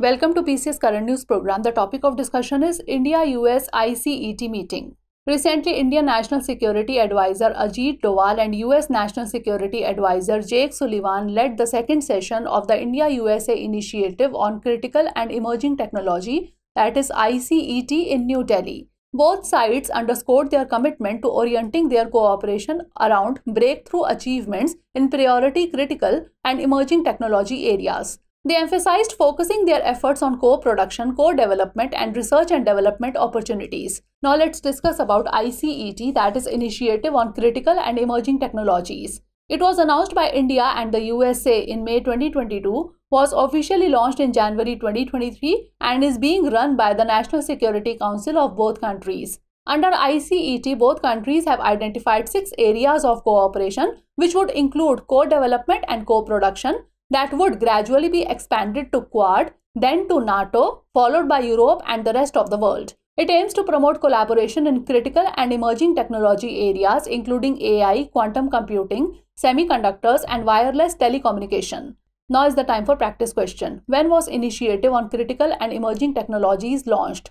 Welcome to PCS Current News program. The topic of discussion is India-US ICET meeting. Recently, Indian National Security Advisor Ajit Doval and US National Security Advisor Jake Sullivan led the second session of the India-USA Initiative on Critical and Emerging Technology, that is ICET, in New Delhi. Both sides underscored their commitment to orienting their cooperation around breakthrough achievements in priority critical and emerging technology areas. They emphasized focusing their efforts on co-production, co-development and research and development opportunities. Now let's discuss about ICET that is Initiative on Critical and Emerging Technologies. It was announced by India and the USA in May 2022, was officially launched in January 2023 and is being run by the National Security Council of both countries. Under ICET, both countries have identified six areas of cooperation, which would include co development and co production, that would gradually be expanded to Quad, then to NATO, followed by Europe and the rest of the world. It aims to promote collaboration in critical and emerging technology areas including AI, quantum computing, semiconductors and wireless telecommunication. Now is the time for practice question. When was initiative on critical and emerging technologies launched?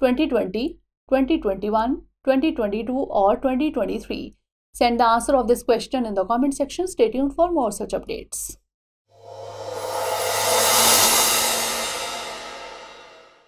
2020, 2021, 2022 or 2023? Send the answer of this question in the comment section. Stay tuned for more such updates.